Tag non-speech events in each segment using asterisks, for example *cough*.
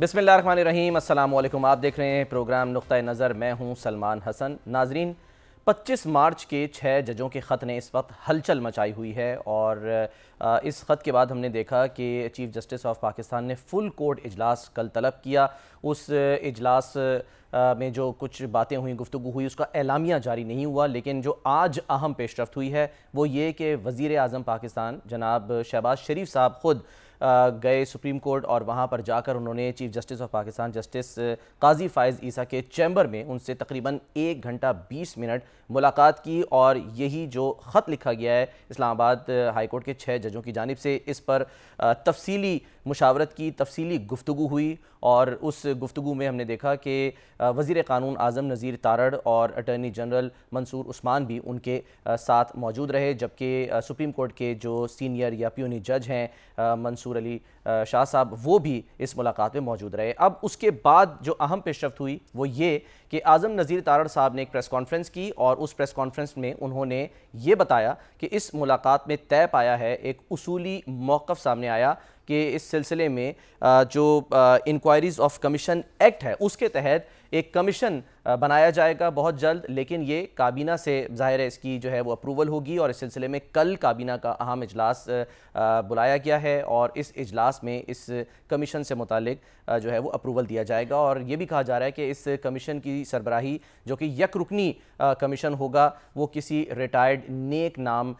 बिसमिल्ल रहीम अल्लाम आप देख रहे हैं प्रोग्राम नुक़ नज़र मैं हूँ सलमान हसन नाजरीन 25 मार्च के छः जजों के ख़त ने इस वक्त हलचल मचाई हुई है और इस ख़त के बाद हमने देखा कि चीफ़ जस्टिस ऑफ पाकिस्तान ने फुल कोर्ट इजलास कल तलब किया उस इजलास में जो कुछ बातें हुई गुफ्तु हुई उसका एलामिया जारी नहीं हुआ लेकिन जो आज अहम पेशरफ हुई है वो ये कि वज़ी अजम पाकिस्तान जनाब शहबाज शरीफ साहब ख़ुद गए सुप्रीम कोर्ट और वहाँ पर जाकर उन्होंने chief justice of Pakistan justice Qazi Faez Isa के चैम्बर में उनसे तकरीबन एक घंटा बीस मिनट मुलाकात की और यही जो ख़त लिखा गया है इस्लामाबाद हाईकोर्ट के छः जजों की जानब से इस पर तफसीली मुशावरत की तफसीली गुफ्तु हुई और उस गुफ्तु में हमने देखा कि वज़ी कानून आज़म नज़ीर तारड़ और अटर्नी जनरल मंसूर उस्मान भी उनके साथ मौजूद रहे जबकि सुप्रीम कोर्ट के जो सीनियर या प्यूनी जज हैं मंसूर अली शाह साहब वो भी इस मुलाकात में मौजूद रहे अब उसके बाद जो अहम पेशरफ हुई वो ये कि आज़म नज़ीर तारड़ साहब ने एक प्रेस कॉन्फ्रेंस की और उस प्रेस कॉन्फ्रेंस में उन्होंने ये बताया कि इस मुलाकात में तय पाया है एक उसूली मौक़ सामने आया कि इस सिलसिले में जो इंक्वायरीज़ ऑफ कमीशन एक्ट है उसके तहत एक कमीशन बनाया जाएगा बहुत जल्द लेकिन ये काबीना से ज़ाहिर है इसकी जो है वो अप्रूवल होगी और इस सिलसिले में कल काबीना का अहम इजलास बुलाया गया है और इस इजलास में इस कमीशन से मुतक जो है वो अप्रूवल दिया जाएगा और ये भी कहा जा रहा है कि इस कमीशन की सरबराही जो कि यक रुकनी कमीशन होगा वो किसी रिटायर्ड नेक नाम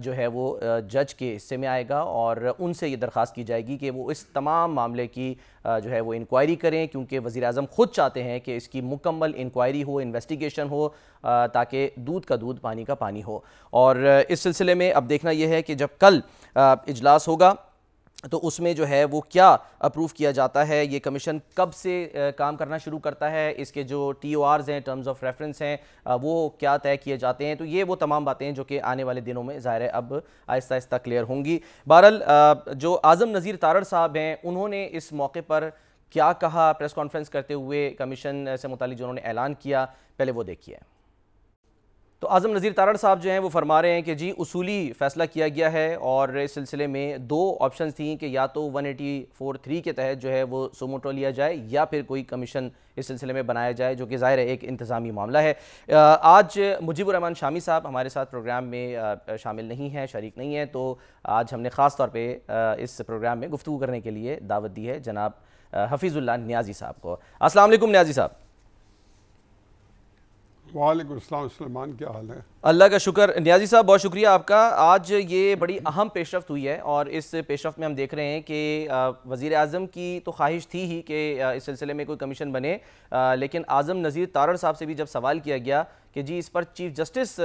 जो है वो जज के हिस्से में आएगा और उनसे ये दरख्वास्त की जाएगी कि वो इस तमाम मामले की जो है वो इंक्वायरी करें क्योंकि वज़ी अजम ख़ुद चाहते हैं कि इसकी मुकम्मल इंक्वायरी हो इन्वेस्टिगेशन हो ताकि दूध का दूध पानी का पानी हो और इस सिलसिले में अब देखना यह है कि जब कल इजलास होगा तो उसमें जो है वो क्या अप्रूव किया जाता है ये कमीशन कब से काम करना शुरू करता है इसके जो टी ओ आर्स हैं टर्म्स ऑफ रेफरेंस हैं वो क्या तय किए जाते हैं तो ये वो तमाम बातें हैं जो कि आने वाले दिनों में ज़ाहिर है अब आहिस्ता आहिस्ता क्लियर होंगी बहरहाल जो आज़म नज़ीर तारड़ साहब हैं उन्होंने इस मौके पर क्या कहा प्रेस कॉन्फ्रेंस करते हुए कमीशन से मुतालिक जो उन्होंने ऐलान किया पहले वो देखिए तो आज़म नज़ीर तारड़ साहब जो हैं वो फरमा रहे हैं कि जी उसूली फ़ैसला किया गया है और इस सिलसिले में दो ऑप्शन थी कि या तो वन एटी फोर थ्री के तहत जो है वो सोमोटो लिया जाए या फिर कोई कमीशन इस सिलसिले में बनाया जाए जो कि ज़ाहिर है एक इंतज़ामी मामला है आज मुजीबरहमान शामी साहब हमारे साथ प्रोग्राम में शामिल नहीं हैं शरीक नहीं हैं तो आज हमने ख़ास तौर पर इस प्रोग्राम में गुफ्तु करने के लिए दावत दी है जनाब हफीज़ुल्ला न्याजी साहब को अस्सलाम वालेकुम न्याजी साहब वालेकुम सलमान क्या हाल है अल्लाह का शुक्र न्याजी साहब बहुत शुक्रिया आपका आज ये बड़ी अहम पेशरफ हुई है और इस पेशरफ में हम देख रहे हैं कि वज़ी अजम की तो ख्वाहिश थी ही कि इस सिलसिले में कोई कमीशन बने लेकिन आज़म नज़ीर तारड़ साहब से भी जब सवाल किया गया कि जी इस पर चीफ जस्टिस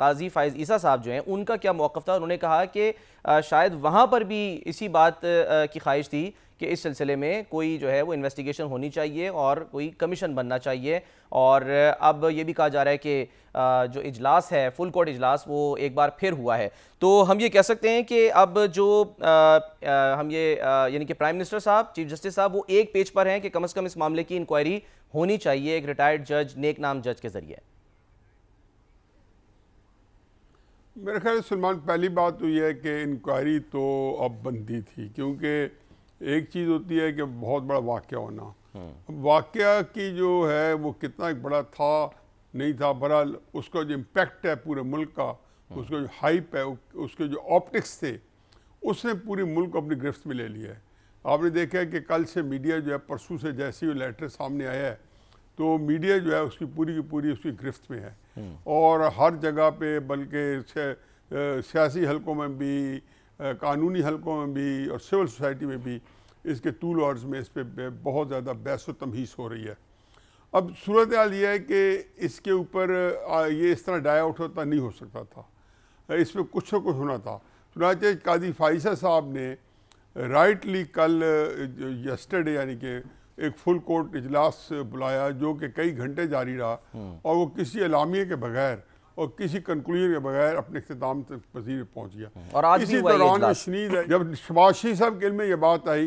काजी फ़ायज़ ईसा साहब जो हैं उनका क्या मौक़ था उन्होंने कहा कि शायद वहाँ पर भी इसी बात की ख्वाहिश थी कि इस सिलसिले में कोई जो है वो इन्वेस्टिगेशन होनी चाहिए और कोई कमीशन बनना चाहिए और अब ये भी कहा जा रहा है कि जो इजलास है फुल कोर्ट इजलास वो एक बार फिर हुआ है तो हम ये कह सकते हैं कि अब जो हम ये यानी कि प्राइम मिनिस्टर साहब चीफ जस्टिस साहब वो एक पेज पर हैं कि कम से कम इस मामले की इंक्वायरी होनी चाहिए एक रिटायर्ड जज नेक नाम जज के ज़रिए मेरे ख्याल सलमान पहली बात तो यह है कि इंक्वायरी तो अब बनती थी क्योंकि एक चीज़ होती है कि बहुत बड़ा वाक्य होना हम्म। वाक्य की जो है वो कितना बड़ा था नहीं था बहरहाल उसका जो इम्पेक्ट है पूरे मुल्क का हम्म। उसका जो हाइप है उसके जो ऑप्टिक्स थे उसने पूरे मुल्क को अपनी गिरफ्त में ले लिया है आपने देखा है कि कल से मीडिया जो है परसों से जैसे ही लेटर सामने आया है तो मीडिया जो है उसकी पूरी की पूरी उसकी गिरफ्त में है हम्म। और हर जगह पे बल्कि सियासी हलकों में भी कानूनी हलकों में भी और सिविल सोसाइटी में भी इसके टूल ऑर्ड्स में इस पर बहुत ज़्यादा बहस तमहीस हो रही है अब सूरत हाल यह है कि इसके ऊपर ये इस तरह डाया आउट होता नहीं हो सकता था इस पर कुछ न कुछ होना था चुनाचे कादी फाइसा साहब ने राइटली कल यस्टरडे यानी कि एक फुल कोर्ट इजलास बुलाया जो कि कई घंटे जारी रहा हम्म। और वो किसी अलामिया के बगैर और किसी कंक्लूजन के बगैर अपने अख्ताम तक पजीर पहुँच गया और आज इसी दौरान शनीद है जब शबाशी साहब के में यह बात आई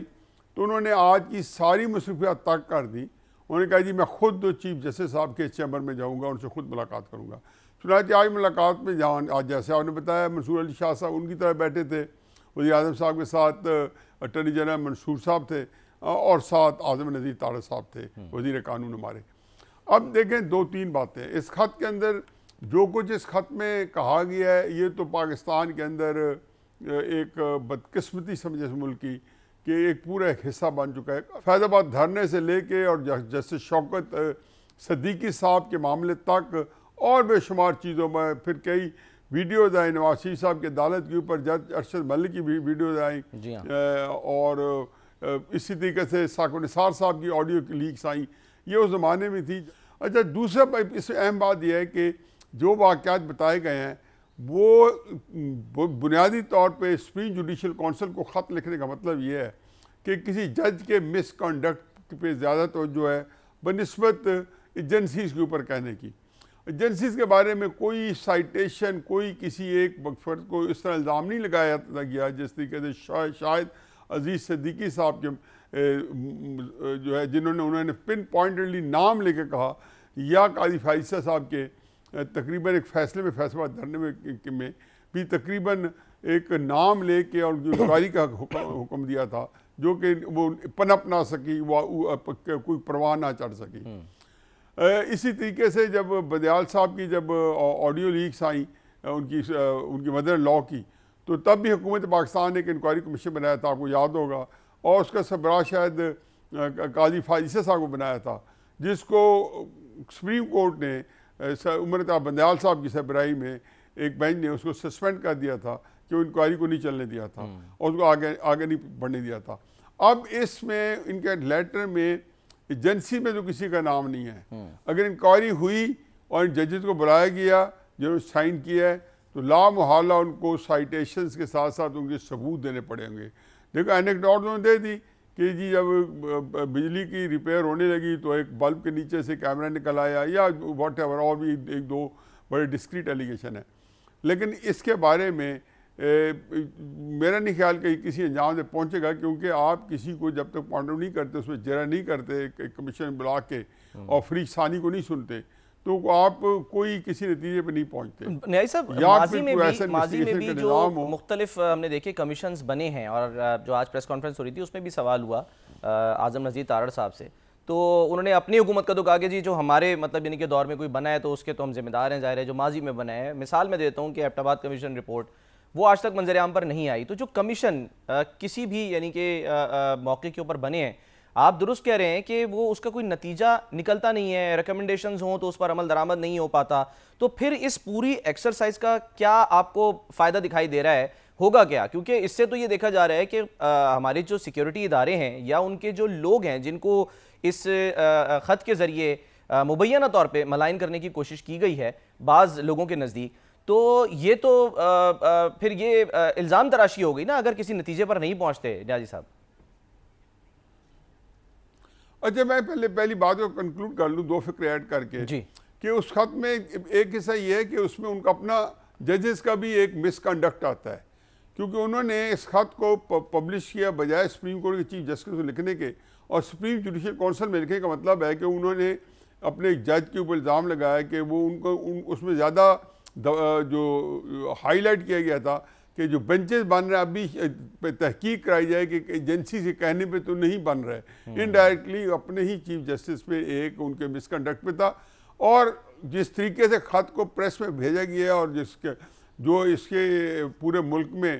तो उन्होंने आज की सारी मसरूफियात तक कर दी उन्होंने कहा जी मैं खुद चीफ जस्टिस साहब के चैम्बर में जाऊँगा उनसे खुद मुलाकात करूँगा चुनाच आज मुलाकात में जहाँ आज जैसे आपने बताया मंसूर अली शाह साहब उनकी तरह बैठे थे वजी अजम साहब के साथ अटर्नी जनरल मंसूर साहब थे और साथ आजम नज़ीर तारा साहब थे हम्म। वजीर कानून हमारे अब देखें दो तीन बातें इस खत के अंदर जो कुछ इस ख़त में कहा गया है ये तो पाकिस्तान के अंदर एक बदकस्मती समझे मुल्क की कि एक पूरा एक हिस्सा बन चुका है फैजाबाद धरने से लेके और जैसे शौकत सदीकी साहब के मामले तक और बेशुमार चीज़ों में फिर कई वीडियोज आए नवाज शरीफ साहब की अदालत के ऊपर जज अरशद मलिक की भी वीडियोज आई हाँ। और इसी तरीके से साकुर निसार साहब की ऑडियो की लीक्स आई ये उस ज़माने में थी अच्छा दूसरा इस अहम बात यह है कि जो वाक़ात बताए गए हैं वो बुनियादी तौर पे सुप्रीम जुडिशल काउंसिल को ख़त लिखने का मतलब ये है कि किसी जज के मिसकंडक्ट पे ज़्यादा जो है बनस्बत एजेंसीज के ऊपर कहने की एजेंसीज के बारे में कोई साइटेशन कोई किसी एक फर्द को इस तरह इल्ज़ाम नहीं लगाया गया जिस तरीके से शायद शायद अजीज़ सदीकी साहब के जो है जिन्होंने उन्होंने पिन पॉइंटली नाम लेके कहा या काजी फाइसा साहब के तकरीबन एक फैसले में फैसला धरने में, में भी तकरीबन एक नाम लेके और इंक्वायरी का हुक्म दिया था जो कि वो पनप ना सकी वह कोई परवाह ना चढ़ सकी इसी तरीके से जब बदयाल साहब की जब ऑडियो लीक्स आई उनकी उनकी मदर लॉ की तो तब भी हुकूमत पाकिस्तान ने एक इंक्वायरी कमीशन बनाया था आपको याद होगा और उसका सबरा शायद काजी फाजिसा साहब को बनाया था जिसको सुप्रीम कोर्ट ने उमर ताब बंदयाल साहब की सरबराही में एक बेंच ने उसको सस्पेंड कर दिया था कि वो इंक्वायरी को नहीं चलने दिया था हम्म। और उसको आगे आगे नहीं बढ़ने दिया था अब इसमें इनके लेटर में एजेंसी में तो किसी का नाम नहीं है हम्म। अगर इंक्वायरी हुई और इन जजेस को बुलाया गया जिन्होंने साइन किया है तो ला उनको साइटेशंस के साथ साथ उनके सबूत देने पड़ेंगे देखो एनेक्डॉट उन्होंने दे दी कि जी जब बिजली की रिपेयर होने लगी तो एक बल्ब के नीचे से कैमरा निकल आया या वॉट एवर और भी एक दो बड़े डिस्क्रीट एलिगेशन है लेकिन इसके बारे में ए, मेरा नहीं ख्याल कहीं किसी अंजाम में पहुंचेगा क्योंकि आप किसी को जब तक पॉन्डर नहीं करते उसमें जरा नहीं करते कमीशन बुला के हाँ। और फ्री सानी को नहीं सुनते तो आप कोई किसी नतीजे पर नहीं पहुंचते न्याय साहब माजी में भी माजी में भी जो मुख्तलिफ हमने देखे कमीशन बने हैं और जो आज प्रेस कॉन्फ्रेंस हो रही थी उसमें भी सवाल हुआ आजम नजीर तारड़ साहब से तो उन्होंने अपनी हुकूमत का तो कहा कि जी जो हमारे मतलब यानी कि दौर में कोई बना है तो उसके तो हम जिम्मेदार हैं जाहिर है जो माजी में बना है मिसाल मैं देता हूँ कि एबटाबाद कमीशन रिपोर्ट वो आज तक मंजर आम पर नहीं आई तो जो कमीशन किसी भी यानी कि मौके के ऊपर बने हैं आप दुरुस्त कह रहे हैं कि वो उसका कोई नतीजा निकलता नहीं है रिकमेंडेशन हों तो उस पर अमल दरामद नहीं हो पाता तो फिर इस पूरी एक्सरसाइज का क्या आपको फ़ायदा दिखाई दे रहा है होगा क्या क्योंकि इससे तो ये देखा जा रहा है कि हमारे जो सिक्योरिटी इदारे हैं या उनके जो लोग हैं जिनको इस ख़त के ज़रिए मुबैना तौर पर मलाइन करने की कोशिश की गई है बाज़ लोगों के नज़दीक तो ये तो आ, आ, फिर ये इल्ज़ाम तराशी हो गई ना अगर किसी नतीजे पर नहीं पहुँचते जाजी साहब अच्छा मैं पहले पहली बात को कंक्लूड कर लूँ दो फिक्र ऐड करके जी कि उस खत में एक हिस्सा ये है कि उसमें उनका अपना जजेस का भी एक मिसकंडक्ट आता है क्योंकि उन्होंने इस खत को पब्लिश किया बजाय सुप्रीम कोर्ट के चीफ जस्टिस को लिखने के और सुप्रीम जुडिशल काउंसिल में लिखने का मतलब है कि उन्होंने अपने जज के ऊपर इल्ज़ाम लगाया कि वो उनको उन उसमें ज़्यादा जो हाईलाइट किया गया था कि जो बेंचेस बन रहे अभी तहकीक कराई जाए कि एजेंसी से कहने पे तो नहीं बन रहे इनडायरेक्टली हम्म। अपने ही चीफ जस्टिस पे एक उनके मिसकंडक्ट पे था और जिस तरीके से खत को प्रेस में भेजा गया और जिसके जो इसके पूरे मुल्क में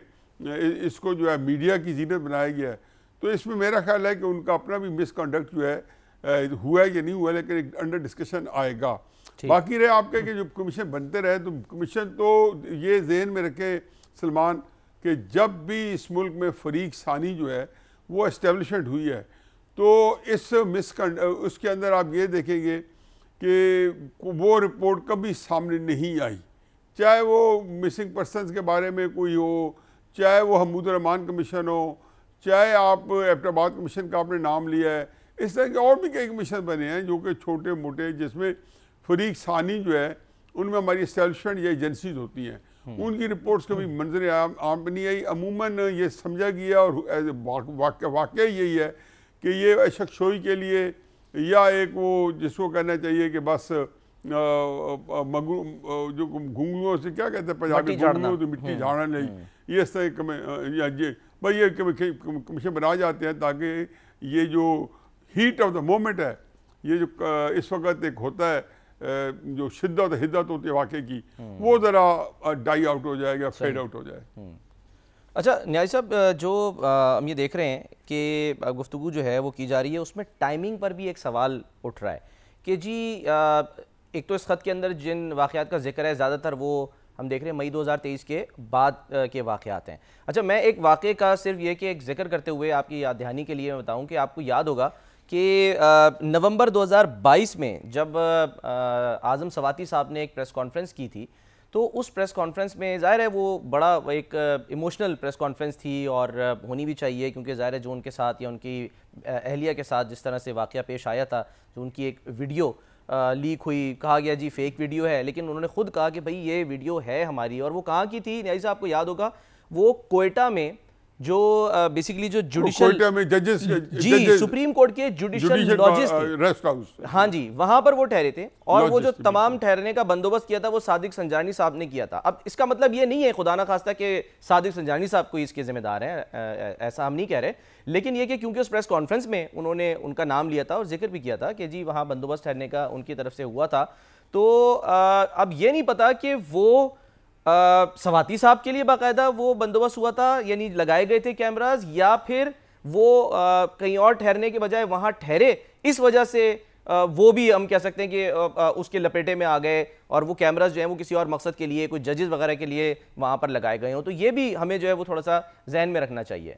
इसको जो है मीडिया की जीनत बनाया गया है तो इसमें मेरा ख्याल है कि उनका अपना भी मिसकंडक्ट जो है हुआ है या नहीं हुआ लेकिन अंडर डिस्कशन आएगा बाकी रहे आपके कि जब कमीशन बनते रहे तो कमीशन तो ये जहन में रखें सलमान कि जब भी इस मुल्क में फरीक सानी जो है वो इस्टेबलिशमेंट हुई है तो इस मिस उसके अंदर आप ये देखेंगे कि वो रिपोर्ट कभी सामने नहीं आई चाहे वो मिसिंग पर्सन के बारे में कोई हो चाहे वो हमूदरहमान कमीशन हो चाहे आप एबटाबाद कमीशन का आपने नाम लिया है इस तरह के और भी कई कमीशन बने हैं जो कि छोटे मोटे जिसमें फरीक सानी जो है उनमें हमारी इस्टेबलिशमेंट या एजेंसीज होती हैं हम्म। उनकी रिपोर्ट्स कभी हम्म। मंजर आम, आम नहीं आई अमूमन ये समझा गया और वाक, यही है कि ये शख्सोई के लिए या एक वो जिसको कहना चाहिए कि बस मगरू जो घुंगुओं से क्या कहते हैं पंजाबी घुंगुओं तो मिट्टी झाड़ना हम्म, नहीं ये इस तरह ये भाई ये कमीशन बना जाते हैं ताकि ये जो हीट ऑफ द मोमेंट है ये जो इस वक्त एक होता है जो शिद्दत हिद्दत होती है वाक़े की वो ज़रा डाई आउट हो जाएगा फेड आउट हो जाए हम्म। अच्छा न्याय साहब जो हम ये देख रहे हैं कि गुफ्तु जो है वो की जा रही है उसमें टाइमिंग पर भी एक सवाल उठ रहा है कि जी एक तो इस ख़त के अंदर जिन वाक़ात का जिक्र है ज़्यादातर वो हम देख रहे हैं मई 2023 के बाद के वाक़ात हैं अच्छा मैं एक वाक़े का सिर्फ ये कि एक जिक्र करते हुए आपकी याद दहानी के लिए मैं बताऊँ कि आपको याद होगा कि नवंबर 2022 में जब आज़म सवाती साहब ने एक प्रेस कॉन्फ्रेंस की थी तो उस प्रेस कॉन्फ्रेंस में ज़ाहिर है वो बड़ा एक इमोशनल प्रेस कॉन्फ्रेंस थी और होनी भी चाहिए क्योंकि ज़ाहिर है जो उनके साथ या उनकी अहलिया के साथ जिस तरह से वाक़ पेश आया था जो उनकी एक वीडियो लीक हुई कहा गया जी फेक वीडियो है लेकिन उन्होंने खुद कहा कि भाई ये वीडियो है हमारी और वो कहाँ की थी न्याय साहब को याद होगा वो कोयटा में जो बेसिकली जो जुडिशियल जजेस जी सुप्रीम कोर्ट के जुडिशियल रेस्ट हाउस हाँ जी वहां पर वो ठहरे थे और वो जो तमाम ठहरने का बंदोबस्त किया था वो सादिक संजानी साहब ने किया था अब इसका मतलब ये नहीं है खुदा ना खास्ता कि सादिक संजानी साहब कोई इसके जिम्मेदार हैं ऐसा हम नहीं कह रहे लेकिन ये कि क्योंकि उस प्रेस कॉन्फ्रेंस में उन्होंने उनका नाम लिया था और जिक्र भी किया था कि जी वहाँ बंदोबस्त ठहरने का उनकी तरफ से हुआ था तो अब ये नहीं पता कि वो सवाती साहब के लिए बाकायदा वो बंदोबस्त हुआ था यानी लगाए गए थे कैमराज या फिर वो आ, कहीं और ठहरने के बजाय वहाँ ठहरे इस वजह से आ, वो भी हम कह सकते हैं कि आ, उसके लपेटे में आ गए और वो कैमराज जो हैं वो किसी और मकसद के लिए कुछ जजेस वगैरह के लिए वहाँ पर लगाए गए हों तो ये भी हमें जो है वो थोड़ा सा जहन में रखना चाहिए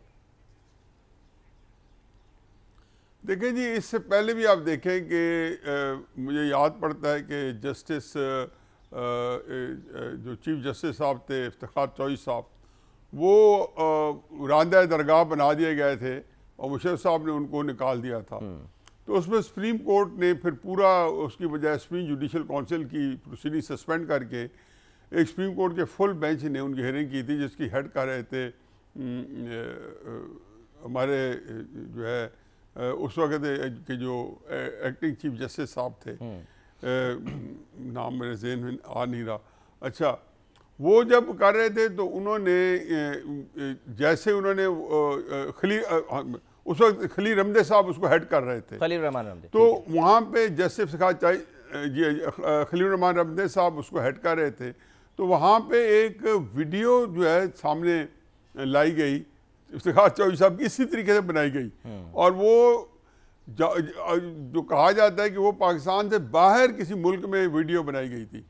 देखिए जी इससे पहले भी आप देखें कि मुझे याद पड़ता है कि जस्टिस जो चीफ जस्टिस साहब थे इफ्तार चौई साहब वो रानदा दरगाह बना दिए गए थे और मुशर साहब ने उनको निकाल दिया था हम्म। तो उसमें सुप्रीम कोर्ट ने फिर पूरा उसकी बजाय सुप्रीम जुडिशल काउंसिल की प्रोसीडिंग सस्पेंड करके एक सुप्रीम कोर्ट के फुल बेंच ने उनकी हेयरिंग की थी जिसकी हेड कर रहे थे हमारे जो है उस वक्त के जो एक्टिंग चीफ जस्टिस साहब थे हम्म। नाम मेरे जहन में आ नहीं रहा अच्छा वो जब कर रहे थे तो उन्होंने जैसे उन्होंने खली उस वक्त खली रमदे साहब उसको हेड कर रहे थे खली रहमान रमदे तो वहाँ पे जैसे सिखा ये खलील रहमान रमदे साहब उसको हेड कर रहे थे तो वहाँ पे एक वीडियो जो है सामने लाई गई इफ्तार चौधरी साहब की इसी तरीके से बनाई गई हम्म। और वो जो कहा जाता है कि वो पाकिस्तान से बाहर किसी मुल्क में वीडियो बनाई गई थी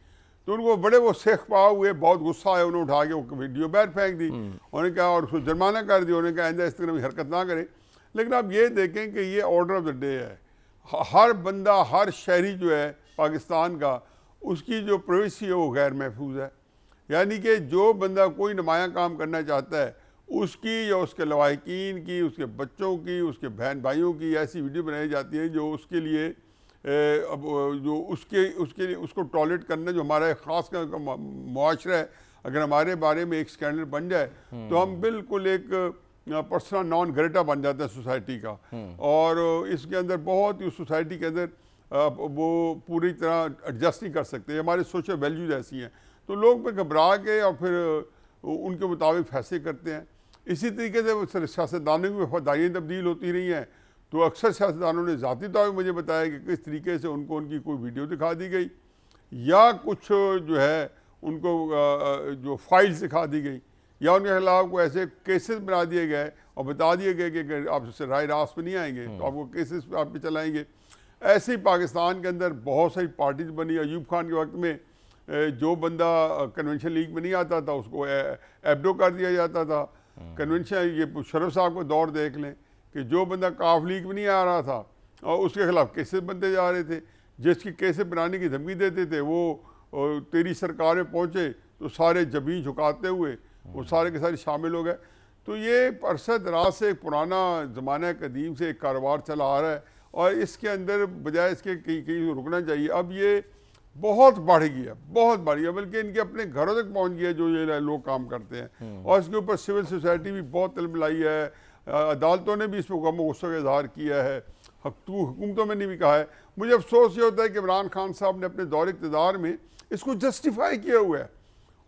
तो उनको बड़े वो सेख पाव हुए बहुत गुस्सा आया उन्होंने उठा के वो वीडियो बैर फेंक दी हम्म। उन्होंने कहा और उसको जुर्माना कर दिया उन्होंने कहा आंदा इस तरह की हरकत ना करें लेकिन आप ये देखें कि ये ऑर्डर ऑफ द डे है हर बंदा हर शहरी जो है पाकिस्तान का उसकी जो प्रवेशी है वो गैर महफूज है यानी कि जो बंदा कोई नुमाया काम करना चाहता है उसकी या उसके लवाकिन की उसके बच्चों की उसके बहन भाइयों की ऐसी वीडियो बनाई जाती है जो उसके लिए ए, अब जो उसके उसके लिए उसको टॉयलेट करना जो हमारा एक ख़ास माशरा है अगर हमारे बारे में एक स्कैंडल बन जाए तो हम हम्म। बिल्कुल एक पर्सनल नॉन ग्रेटा बन जाता है सोसाइटी का हम्म। और इसके अंदर बहुत ही सोसाइटी के अंदर वो पूरी तरह एडजस्ट नहीं कर सकते हमारे सोशल वैल्यूज ऐसी हैं तो लोग पे घबरा के और फिर उनके मुताबिक फैसले करते हैं इसी तरीके से सियासतदानों की वफादारियाँ तब्दील होती रही हैं तो अक्सर सियासतदानों ने ज़ाती तौर पर मुझे बताया कि किस तरीके से उनको उनकी कोई वीडियो दिखा दी गई या कुछ जो है उनको जो फाइल्स दिखा दी गई या उनके खिलाफ को ऐसे केसेस बना दिए गए और बता दिए गए कि आप उससे राय रास्त पर नहीं आएंगे तो आपको केसेस आप पे चलाएंगे ऐसे ही पाकिस्तान के अंदर बहुत सारी पार्टीज बनी अयूब खान के वक्त में जो बंदा कन्वेंशन लीग में नहीं आता था उसको एबडो कर दिया जाता था कन्वेंशन ये शरफ साहब को दौर देख लें कि जो बंदा काफ लीग में नहीं आ रहा था और उसके खिलाफ केसेस बनते जा रहे थे जिसकी केसेस बनाने की धमकी देते थे वो तेरी सरकार में पहुँचे तो सारे जमीन झुकाते हुए वो सारे के सारे शामिल हो गए तो ये अरसद रात से एक पुराना ज़माना कदीम से एक कारोबार चला आ रहा है और इसके अंदर बजाय इसके कहीं कहीं रुकना चाहिए अब ये बहुत बढ़ गया बहुत बढ़ गया बल्कि इनके अपने घरों तक पहुंच गया जो ये लोग काम करते हैं हम्म। और इसके ऊपर सिविल सोसाइटी भी बहुत तलब लाई है अदालतों ने भी इस पर गुस्से का इजहार किया है हुकूमतों में नहीं भी कहा है मुझे अफसोस ये होता है कि इमरान खान साहब ने अपने दौर इकतदार में इसको जस्टिफाई किया हुआ है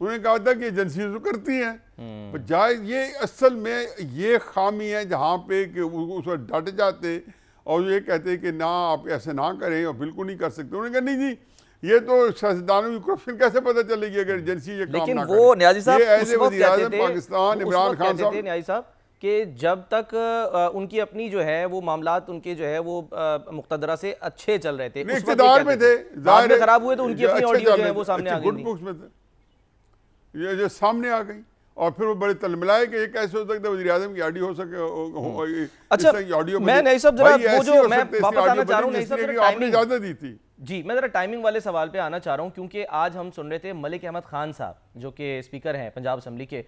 उन्होंने कहा था कि एजेंसी तो करती हैं हम्म। जाए ये असल में ये खामी है जहाँ पे कि उस पर डट जाते और ये कहते कि ना आप ऐसे ना करें और बिल्कुल नहीं कर सकते उन्होंने कहा नहीं जी ये तो सियासतदानों की फिर कैसे पता चलेगी अगर हम्म। एजेंसी ये लेकिन काम वो न्याजी साहब ऐसे पाकिस्तान इमरान खान साहब न्याजी साहब कि जब तक उनकी अपनी जो है वो मामला उनके जो है वो मुकतदरा से अच्छे चल रहे थे इकतदार में थे खराब हुए तो उनकी अपनी ऑडियो जो है वो सामने आ गई में थे ये जो सामने आ गई और फिर वो बड़े तलमलाए कि ये कैसे हो सकता है वजी अजम की ऑडियो हो सके हम्म। अच्छा ऑडियो मैं नहीं सब जरा वो जो मैं वापस आना चाह रहा हूं नहीं हूँ आपने इजाजत दी थी जी मैं ज़रा टाइमिंग वाले सवाल पे आना चाह रहा हूँ क्योंकि आज हम सुन रहे थे मलिक अहमद खान साहब जो कि स्पीकर हैं पंजाब असम्बली के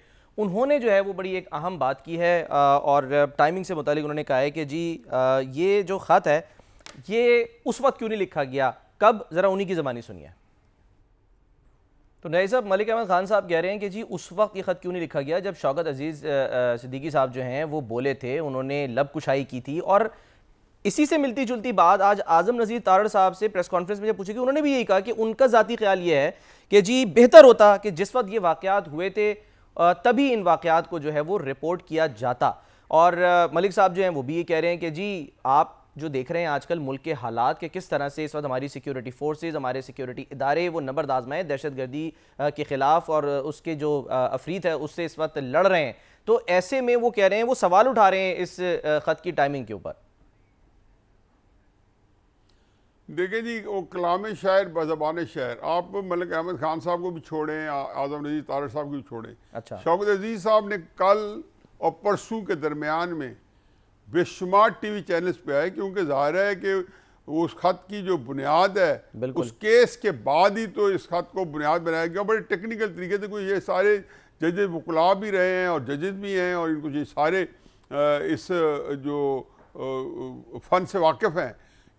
उन्होंने जो है वो बड़ी एक अहम बात की है और टाइमिंग से मुतल उन्होंने कहा है कि जी ये जो ख़त है ये उस वक्त क्यों नहीं लिखा गया कब ज़रा उन्हीं की ज़बानी सुनिए तो नई साहब मलिक अहमद खान साहब कह रहे हैं कि जी उस वक्त ये ख़त क्यों नहीं लिखा गया जब शौकत अजीज़ सिद्दीकी साहब जो हैं वो बोले थे उन्होंने लब कुशाई की थी और इसी से मिलती जुलती बात आज आजम नज़ीर तारड़ साहब से प्रेस कॉन्फ्रेंस में जब पूछे कि उन्होंने भी यही कहा कि उनका ज़ाती ख्याल ये है कि जी बेहतर होता कि जिस वक्त ये वाकयात हुए थे तभी इन वाकयात को जो है वो रिपोर्ट किया जाता और मलिक साहब जो हैं वो भी ये कह रहे हैं कि जी आप जो देख रहे हैं आजकल मुल्क के हालात के किस तरह से इस वक्त हमारी सिक्योरिटी फोर्सेज हमारे सिक्योरिटी इदारे वो नंबर आजमाए दहशत गर्दी के ख़िलाफ़ और उसके जो अफरीत है उससे इस वक्त लड़ रहे हैं तो ऐसे में वो कह रहे हैं वो सवाल उठा रहे हैं इस ख़त की टाइमिंग के ऊपर देखिए जी वो कलाम शायर बजबान शायर आप मलिक अहमद खान साहब को भी छोड़ें आजम नजीर तार साहब को भी छोड़ें अच्छा शौकत अजीज साहब ने कल और परसों के दरमियान में बेशुमार टी वी चैनल्स पर आए क्योंकि ज़ाहिर है कि उस खत की जो बुनियाद है उस केस के बाद ही तो इस खत को बुनियाद बनाया गया बड़े टेक्निकल तरीके से कोई ये सारे जजेज वकला भी रहे हैं और जजेज भी हैं और इनको ये सारे इस जो फ़न से वाकिफ़ हैं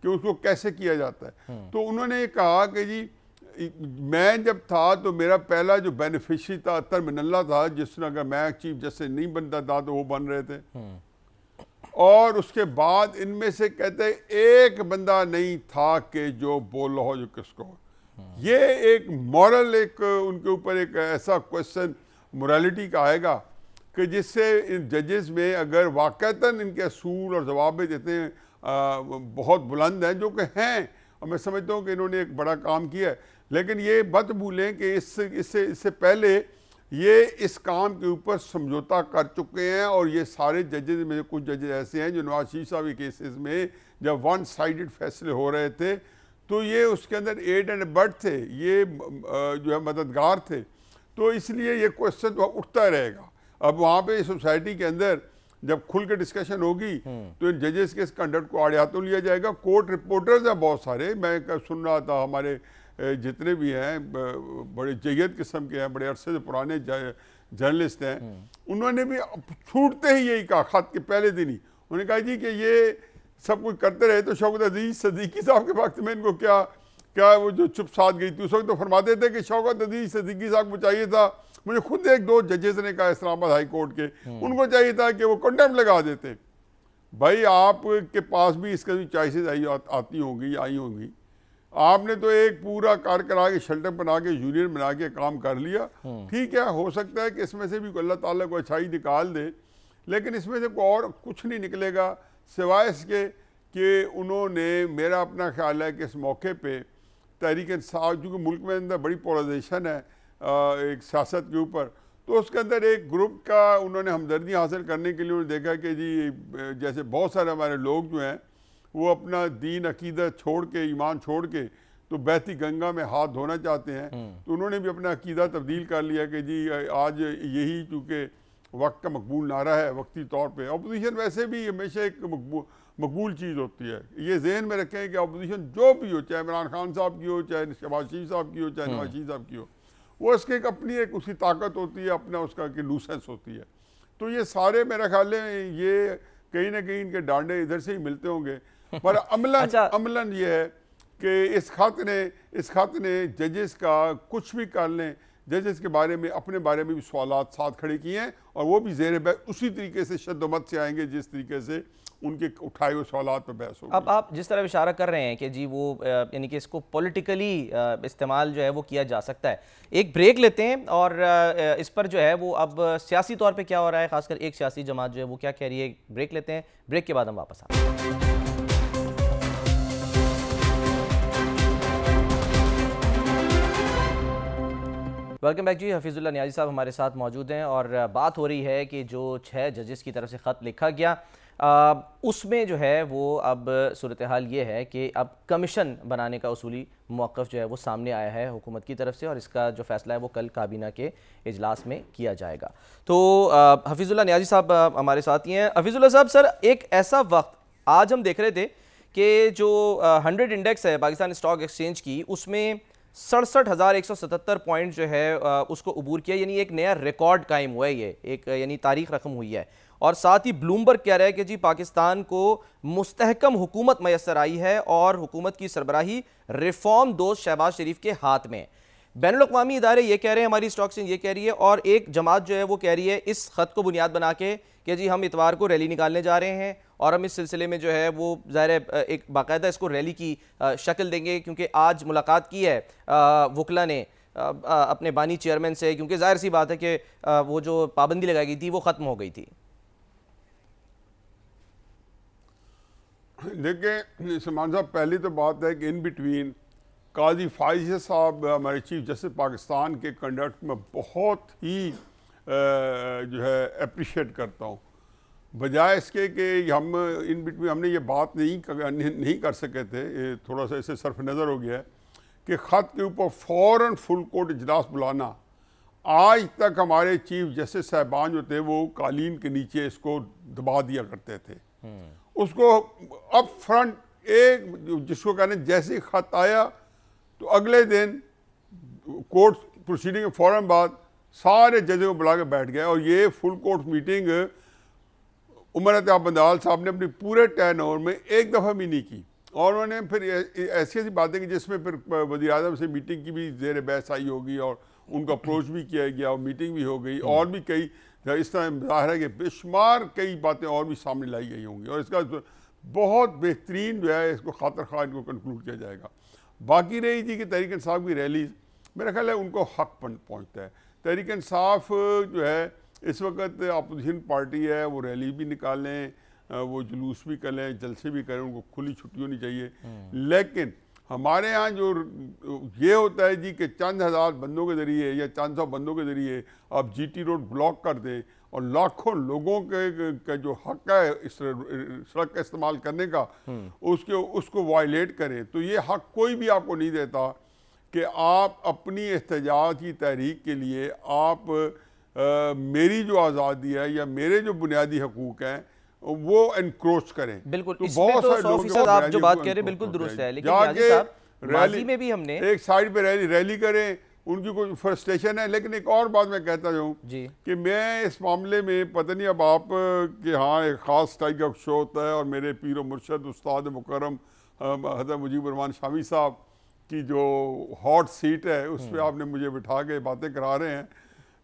कि उसको कैसे किया जाता है हम्म। तो उन्होंने ये कहा कि जी मैं जब था तो मेरा पहला जो बेनिफिशरी था अतर मिनल्ला था जिसने अगर मैं चीफ जस्टिस नहीं बनता था तो वो बन रहे थे हम्म। और उसके बाद इनमें से कहते एक बंदा नहीं था कि जो बोल रहा हो जो किसको हम्म। ये एक मॉरल एक उनके ऊपर एक ऐसा क्वेश्चन मोरालिटी का आएगा कि जिससे इन जजेस में अगर वाकता इनके असूल और जवाब इतने बहुत बुलंद हैं जो कि हैं और मैं समझता हूँ कि इन्होंने एक बड़ा काम किया है लेकिन ये मत भूलें कि इससे इससे इससे पहले ये इस काम के ऊपर समझौता कर चुके हैं और ये सारे जजेज में कुछ जजेज ऐसे हैं जो नवाज शरीफ साहब के केसेस में जब वन साइडेड फैसले हो रहे थे तो ये उसके अंदर एड एंड बर्ड थे ये जो है मददगार थे तो इसलिए ये क्वेश्चन उठता रहेगा अब वहाँ पे सोसाइटी के अंदर जब खुल के डिस्कशन होगी हम्म। तो इन जजेस के इस कंडक्ट को आड़े हाथों लिया जाएगा कोर्ट रिपोर्टर्स हैं बहुत सारे मैं सुन रहा था हमारे जितने भी हैं बड़े जयत किस्म के हैं बड़े अरसे से पुराने जर्नलिस्ट हैं हम्म। उन्होंने भी छूटते ही यही कहा खत के पहले दिन ही उन्होंने कहा जी कि ये सब कुछ करते रहे तो शौकत अजीज सदीकी साहब के वक्त में इनको क्या क्या वो जो चुप साध गई थी उस वक्त तो फरमाते थे कि शौकत अजीज सदीकी साहब को चाहिए था मुझे खुद एक दो जजेस ने कहा इस्लामाबाद हाई कोर्ट के हम्म। उनको चाहिए था कि वो कंटेम लगा देते भाई आपके पास भी इसका भी चॉइसेस आई आती होंगी आई होंगी आपने तो एक पूरा कार करा के शेल्टर बना के यूनियन बना के काम कर लिया हम्म। ठीक है हो सकता है कि इसमें से भी अल्लाह ताला को अच्छाई निकाल दे लेकिन इसमें से कोई और कुछ नहीं निकलेगा सिवाय इसके कि उन्होंने मेरा अपना ख्याल है कि इस मौके पे तहरीक इंसाफ चूँकि मुल्क में अंदर बड़ी पोलाइजेशन है एक सियासत के ऊपर तो उसके अंदर एक ग्रुप का उन्होंने हमदर्दी हासिल करने के लिए उन्होंने देखा कि जी जैसे बहुत सारे हमारे लोग जो हैं वो अपना दीन अकीदत छोड़ के ईमान छोड़ के तो बहती गंगा में हाथ धोना चाहते हैं हम्म। तो उन्होंने भी अपना अकीदा तब्दील कर लिया कि जी आज यही चूँकि वक्त का मकबूल नारा है वक्ती तौर पे अपोजिशन वैसे भी हमेशा एक मकबूल मकबूल चीज़ होती है ये जहन में रखें कि अपोजिशन जो भी हो चाहे इमरान खान साहब की हो चाहे शबाज शरीफ साहब की हो चाहे हम्म। नवाज शरीफ साहब की हो वो उसकी एक अपनी एक उसकी ताकत होती है अपना उसका कि लूसेंस होती है तो ये सारे मेरा ख्याल है ये कहीं ना कहीं इनके डांडे इधर से ही मिलते होंगे पर *laughs* अमलन अच्छा। अमलन ये है कि इस खत ने इस खत ने जजेस का कुछ भी कर लें जजेस के बारे में अपने बारे में भी सवाल साथ खड़े किए हैं और वो भी जेर उसी तरीके से शद्दमत से आएंगे जिस तरीके से उनके उठाए हुए सवालत पर बहस हो अब आप जिस तरह इशारा कर रहे हैं कि जी वो यानी कि इसको पॉलिटिकली इस्तेमाल जो है वो किया जा सकता है एक ब्रेक लेते हैं और इस पर जो है वो अब सियासी तौर पर क्या हो रहा है खासकर एक सियासी जमात जो है वो क्या कह रही है ब्रेक लेते हैं ब्रेक के बाद हम वापस आते हैं वेलकम बैक जी हफीज़ुल्ला न्याजी साहब हमारे साथ मौजूद हैं और बात हो रही है कि जो छः जजेस की तरफ से ख़त लिखा गया उसमें जो है वो अब सूरत हाल ये है कि अब कमीशन बनाने का असूली मौक़ जो है वो सामने आया है हुकूमत की तरफ से और इसका जो फ़ैसला है वो कल काबीना के अजलास में किया जाएगा तो हफीज़ुल्ला न्याजी साहब हमारे साथ ही हैं हफीज़ुल्ला साहब सर एक ऐसा वक्त आज हम देख रहे थे कि जो हंड्रेड इंडेक्स है पाकिस्तान स्टॉक एक्सचेंज की उसमें सड़सठ हज़ार एक सौ सतहत्तर पॉइंट जो है उसको अबूर किया यानी एक नया रिकॉर्ड कायम हुआ है ये एक यानी तारीख रकम हुई है और साथ ही ब्लूमबर्ग कह रहे हैं कि जी पाकिस्तान को मुस्तहकम हुकूमत मैसर आई है और हुकूमत की सरबराही रिफॉर्म दोस्त शहबाज शरीफ के हाथ में बैन अवी इदारे ये कह रहे हैं हमारी स्टॉक ये कह रही है और एक जमात जो है वो कह रही है इस खत को बुनियाद बना के कि जी हम इतवार को रैली निकालने जा रहे हैं और हम इस सिलसिले में जो है वो ज़ाहिर एक बाकायदा इसको रैली की शक्ल देंगे क्योंकि आज मुलाकात की है वकला ने अपने बानी चेयरमैन से क्योंकि जाहिर सी बात है कि वो जो पाबंदी लगाई गई थी वो ख़त्म हो गई थी देखें सलमान साहब पहली तो बात है कि इन बिटवीन काजी फाइज साहब हमारे चीफ जस्टिस पाकिस्तान के कंडक्ट में बहुत ही आ, जो है अप्रिशिएट करता हूँ बजाय इसके कि हम इन बिटवीन हमने ये बात नहीं कर, नहीं कर सके थे थोड़ा सा इसे सरफ नज़र हो गया है कि ख़त के ऊपर फ़ौर फुल कोर्ट इजलास बुलाना आज तक हमारे चीफ जस्टिस साहबान जो थे वो कालीन के नीचे इसको दबा दिया करते थे हम्म। उसको अप फ्रंट एक जिसको कहने जैसे खत आया तो अगले दिन कोर्ट प्रोसीडिंग के बाद सारे जजों को बुला के बैठ गया और ये फुल कोर्ट मीटिंग उमर अत्या बंदाल साहब ने अपने पूरे टेन ओवर में एक दफ़ा भी नहीं की और उन्होंने फिर ऐसी ऐसी बातें की जिसमें फिर वजी अजम से मीटिंग की भी जेर बहस आई होगी और उनका अप्रोच भी किया गया और मीटिंग भी हो गई और भी कई इस तरह जाहिर है कि बेशुमार कई बातें और भी सामने लाई गई होंगी और इसका बहुत बेहतरीन जो है इसको खातर खा इनको कंक्लूड किया जाएगा बाकी रही जी कि तहरीक इंसाफ की रैली मेरा ख्याल है उनको हक पहुँचता है तहरीक साफ जो है इस वक्त अपोजिशन पार्टी है वो रैली भी निकालें वो जुलूस भी करें जलसे भी करें उनको खुली छुट्टी होनी चाहिए हम्म। लेकिन हमारे यहाँ जो ये होता है जी कि चंद हज़ार बंदों के ज़रिए या चंद सौ बंदों के ज़रिए आप जीटी रोड ब्लॉक कर दें और लाखों लोगों के के जो हक है इस सड़क का इस्तेमाल करने का हम्म। उसके उसको वायलेट करें तो ये हक कोई भी आपको नहीं देता कि आप अपनी एहतजाज की तहरीक के लिए आप आ, मेरी जो आज़ादी है या मेरे जो बुनियादी हकूक़ हैं वो एनक्रोच करें बिल्कुल तो बहुत तो सारे लोग आप जो बात कह रहे हैं बिल्कुल दुरुस्त है लेकिन रैली में भी हमने एक साइड पे रैली रैली करें उनकी कोई फ्रस्ट्रेशन है लेकिन एक और बात मैं कहता हूँ कि मैं इस मामले में पता नहीं अब आप के हाँ एक ख़ास टाइप का शो होता है और मेरे पीर मुर्शद उस्ताद मुकरम हजर मुजीब रमान शामी साहब की जो हॉट सीट है उस पर हम्म। आपने मुझे बिठा के बातें करा रहे हैं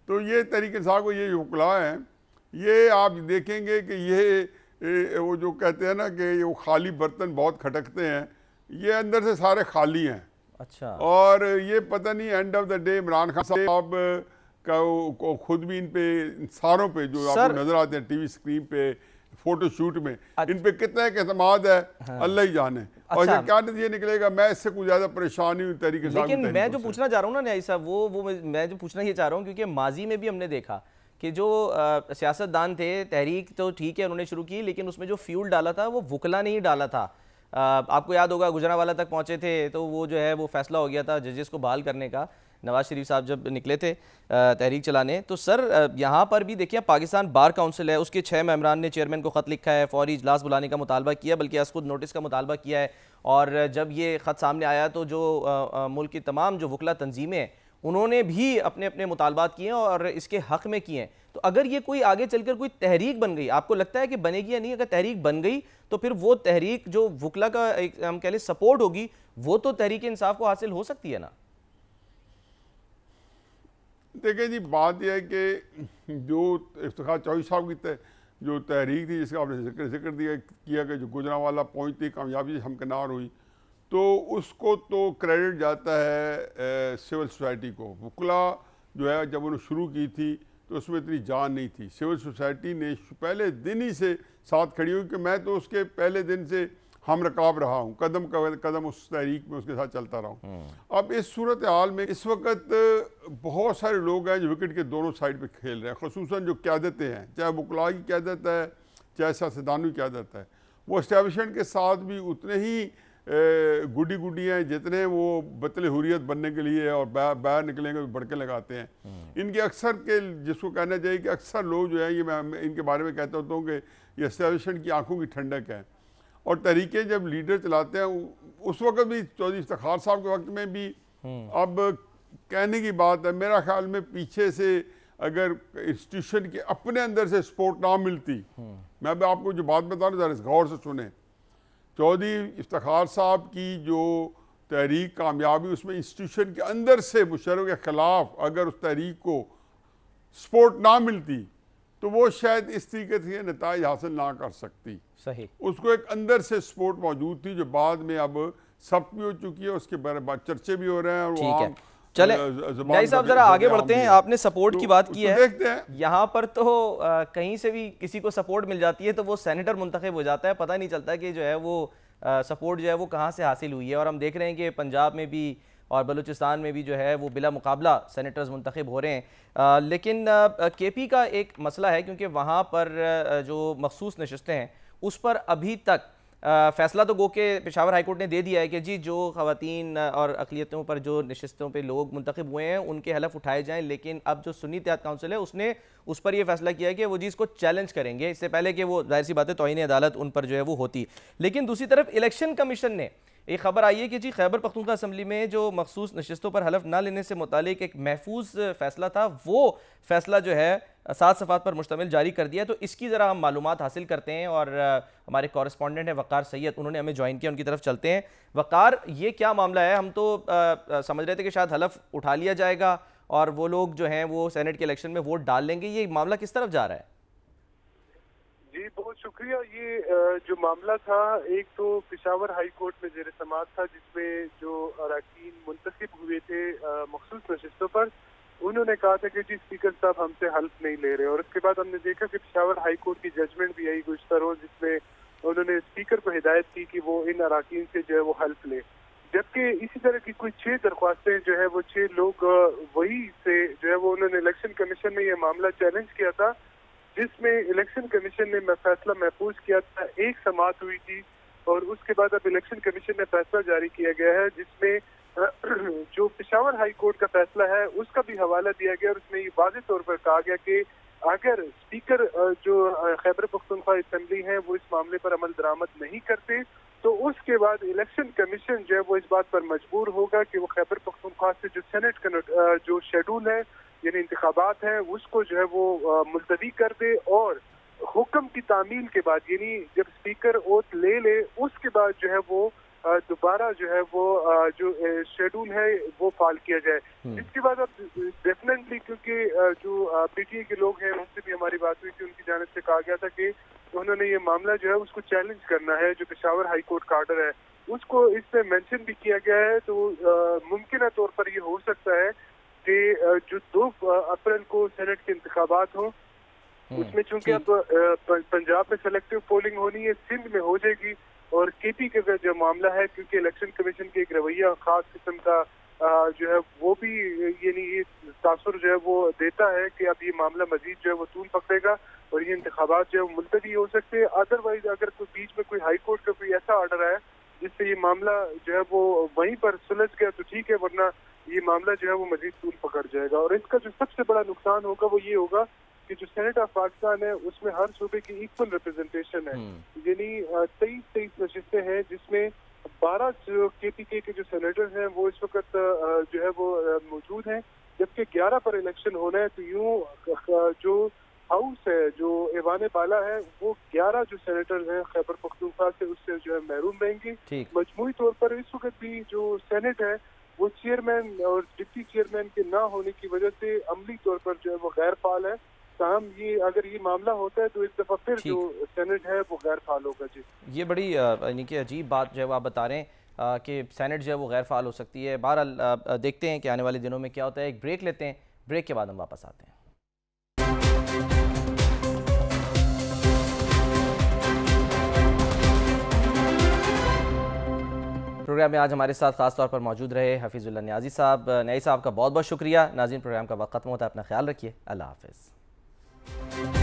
तो ये तरीके साहब को ये उकला है ये आप देखेंगे कि ये वो जो कहते हैं ना कि वो खाली बर्तन बहुत खटकते हैं ये अंदर से सारे खाली हैं अच्छा और ये पता नहीं end of the day Imran Khan साहब का खुद भी इन पे सारों पे जो आपको नजर आते हैं टीवी स्क्रीन पे फोटो शूट में अच्छा। इन पे कितना एतमाद है हाँ। अल्लाह ही जाने अच्छा। और ये क्या नतीजे निकलेगा मैं इससे कुछ ज्यादा परेशान हुई तरीके से लेकिन मैं जो पूछना चाह रहा हूँ ना न्याय साहब वो वो मैं जो पूछना ये चाह रहा हूँ क्योंकि माजी में भी हमने देखा कि जो सियासतदान थे तहरीक तो ठीक है उन्होंने शुरू की लेकिन उसमें जो फ्यूल डाला था वो वकला नहीं डाला था आ, आपको याद होगा गुजरावाला तक पहुंचे थे तो वो जो है वो फैसला हो गया था जजेस को बहाल करने का नवाज शरीफ साहब जब निकले थे तहरीक चलाने तो सर यहाँ पर भी देखिए पाकिस्तान बार काउंसिल है उसके छः मेम्बरान ने चेयरमैन को ख़त लिखा है फौरी इजलास बुलाने का मुतालबा किया बल्कि अस खुद नोटिस का मुतालबा किया है और जब ये ख़त सामने आया तो जो आ, आ, मुल्क की तमाम जो वकला तंजीमें हैं उन्होंने भी अपने अपने मुतालबात किए हैं और इसके हक़ में किए हैं तो अगर ये कोई आगे चलकर कोई तहरीक बन गई आपको लगता है कि बनेगी या नहीं अगर तहरीक बन गई तो फिर वो तहरीक जो वकला का एक हम कह लें सपोर्ट होगी वो तो तहरीक इंसाफ को हासिल हो सकती है ना देखिए जी बात यह है कि जो इफ्तार चौधरी साहब की तह, जो तहरीक थी जिसका आपने जिक्र जिक्र दिया किया कि जो गुजरा वाला पहुँचती कामयाबी हमकनार हुई तो उसको तो क्रेडिट जाता है सिविल सोसाइटी को वकला जो है जब उन्होंने शुरू की थी तो उसमें इतनी जान नहीं थी सिविल सोसाइटी ने पहले दिन ही से साथ खड़ी हुई कि मैं तो उसके पहले दिन से हम रकाब रहा हूँ कदम कदम उस तहरीक में उसके साथ चलता रहा हूँ हम्म। अब इस सूरत हाल में इस वक्त बहुत सारे लोग हैं जो विकेट के दोनों साइड पर खेल रहे हैं खसूस जो क्यादतें हैं चाहे वकला की क्यादत है चाहे सियासतदानों की क्यादत है वो इस्टेबलिशमेंट के साथ भी उतने ही गुडी गुडियाँ जितने वो बतले हुरियत बनने के लिए और बाहर निकलेंगे भड़के तो लगाते हैं हम्म। इनके अक्सर के जिसको कहना चाहिए कि अक्सर लोग जो है ये मैं इनके बारे में कहता होता हूँ कि ये सर्वेशन की आंखों की ठंडक है और तरीके जब लीडर चलाते हैं उस वक्त भी चौधरी इफ्तार साहब के वक्त में भी हम्म। अब कहने की बात है मेरा ख्याल में पीछे से अगर इंस्टीट्यूशन के अपने अंदर से सपोर्ट ना मिलती हम्म। मैं अभी आपको जो बात बता रहा हूँ गौर से सुने चौधरी इफ्तार साहब की जो तहरीक कामयाबी उसमें इंस्टीट्यूशन के अंदर से मुशरों के ख़िलाफ़ अगर उस तहरीक को सपोर्ट ना मिलती तो वो शायद इस तरीके से नतज हासिल ना कर सकती सही उसको एक अंदर से सपोर्ट मौजूद थी जो बाद में अब सब भी हो चुकी है उसके बारे में चर्चे भी हो रहे हैं और वो आम है। चले साहब जरा आगे बढ़ते हैं आपने सपोर्ट की तो बात की है यहाँ पर तो कहीं से भी किसी को सपोर्ट मिल जाती है तो वो सेनेटर मुंतखब हो जाता है पता नहीं चलता कि जो है वो सपोर्ट जो है वो कहाँ से हासिल हुई है और हम देख रहे हैं कि पंजाब में भी और बलूचिस्तान में भी जो है वो बिला मुकाबला सेनेटर्स मुंतखब हो रहे हैं लेकिन के पी का एक मसला है क्योंकि वहाँ पर जो मखसूस नशस्तें हैं उस पर अभी तक फैसला तो गो के पेशावर हाईकोर्ट ने दे दिया है कि जी जो खातन और अकलीतों पर जो नशस्तों पर लोग मंतखब हुए हैं उनके हलफ उठाए जाएँ लेकिन अब जो सुनी तहत काउंसिल है उसने उस पर यह फैसला किया है कि वो जी इसको चैलेंज करेंगे इससे पहले कि वो जाहिर सी बात है अदालत उन पर जो है वो होती लेकिन दूसरी तरफ इलेक्शन कमीशन ने एक खबर आई है कि जी खैबर पख्तूनखा असम्बली में जो मखसूस नशस्तों पर हलफ ना लेने से मुतल एक महफूज फैसला था वो फैसला जो है सात सफ़ात पर मुश्तमिल जारी कर दिया तो इसकी ज़रा हम मालूम हासिल करते हैं और हमारे कॉरस्पॉन्डेंट हैं वक़ार सैद उन्होंने हमें ज्वाइन किया उनकी तरफ चलते हैं वक़ार ये क्या मामला है हम तो आ, समझ रहे थे कि शायद हलफ उठा लिया जाएगा और वो लोग जो हैं वो सेनेट के इलेक्शन में वोट डाल लेंगे ये मामला किस तरफ जा रहा है जी बहुत शुक्रिया ये जो मामला था एक तो पिशावर हाई कोर्ट में जेर समाज था जिसमें जो अरकान मुंतब हुए थे मखसूस नशस्तों पर उन्होंने कहा था कि जी स्पीकर साहब हमसे हेल्प नहीं ले रहे और उसके बाद हमने देखा कि पिशावर हाईकोर्ट की जजमेंट भी आई गुजतर रोज जिसमें उन्होंने स्पीकर को हिदायत की कि वो इन अरकान से जो है वो हेल्प ले जबकि इसी तरह की कोई छह दरख्वास्तें जो है वो छह लोग वही से जो है वो उन्होंने इलेक्शन कमीशन में ये मामला चैलेंज किया था जिसमें इलेक्शन कमीशन ने फैसला महफूज किया था एक समात हुई थी और उसके बाद अब इलेक्शन कमीशन ने फैसला जारी किया गया है जिसमें *clears throat* जो पेशावर हाई कोर्ट का फैसला है उसका भी हवाला दिया गया और उसमें ये वाजे तौर पर कहा गया कि अगर स्पीकर जो खैबर पख्तनख्वा असम्बली है वो इस मामले पर अमल दरामद नहीं करते तो उसके बाद इलेक्शन कमीशन जो है वो इस बात पर मजबूर होगा कि वो खैबर पख्तनख्वा से जो सेनेट का जो शेड्यूल है यानी इंतबात है उसको जो है वो मुलतवी कर दे और हुक्म की तामील के बाद यानी जब स्पीकर ओथ ले ले उसके बाद जो है वो दोबारा जो है वो जो शेड्यूल है वो फॉल किया जाए हम्म। इसके बाद अब डेफिनेटली क्योंकि जो पीटीए के लोग हैं उनसे भी हमारी बात हुई थी उनकी जानब से कहा गया था कि उन्होंने ये मामला जो है उसको चैलेंज करना है जो पेशावर हाईकोर्ट का ऑर्डर है उसको इसमें मेंशन भी किया गया है तो मुमकिन तौर पर ये हो सकता है कि जो दो अप्रैल को सेनेट के इंतबात हों हम्म, उसमें चूंकि अब पंजाब में सेलेक्टिव पोलिंग होनी है सिंध में हो जाएगी और केपी का जो मामला है क्योंकि इलेक्शन कमीशन के एक रवैया खास किस्म का जो है वो भी यानी ये तासर जो है वो देता है कि अब ये मामला मजीद जो है वो तूल पकड़ेगा और ये इंतबात जो है वो मुलतवी हो सकते हैं अदरवाइज अगर कोई बीच में कोई हाईकोर्ट का कोई ऐसा ऑर्डर आया जिससे ये मामला जो है वो वहीं पर सुलझ गया तो ठीक है वरना ये मामला जो है वो मजीद तूल पकड़ जाएगा और इसका जो सबसे बड़ा नुकसान होगा वो ये होगा कि जो सेनेट ऑफ पाकिस्तान है उसमें हर सूबे की इक्वल रिप्रेजेंटेशन है हम्म। यानी तेईस तेईस नशिस्तें हैं जिसमें बारह जो के पी के के जो सेनेटर हैं वो इस वक्त जो है वो मौजूद हैं जबकि ग्यारह पर इलेक्शन होना है तो यूं जो हाउस है जो ऐवान बाला है वो ग्यारह जो सेनेटर हैं खैबर पख्तूनख्वा से उससे जो है महरूम रहेंगे मजमू तौर पर इस वक्त भी जो सेनेट है वो चेयरमैन और डिप्टी चेयरमैन के ना होने की वजह से अमली तौर पर जो है वो गैर फाल है शाम ये अगर ये मामला होता है तो एक दफा फिर जो सेनेट है वो गैर फाल होगा जी ये बड़ी यानी कि अजीब बात जो है आप बता रहे हैं कि सेनेट जो है वो गैर फाल हो सकती है बहरहाल देखते हैं कि आने वाले दिनों में क्या होता है एक ब्रेक लेते हैं ब्रेक के बाद हम वापस आते हैं प्रोग्राम में आज हमारे साथ खास तौर पर मौजूद रहे हफीज़ुल्ला न्याजी साहब न्याजी साहब का बहुत बहुत शुक्रिया नाजीन प्रोग्राम का वक्त ख़त्म होता है अपना ख्याल रखिए अल्लाह हाफिज़ Thank you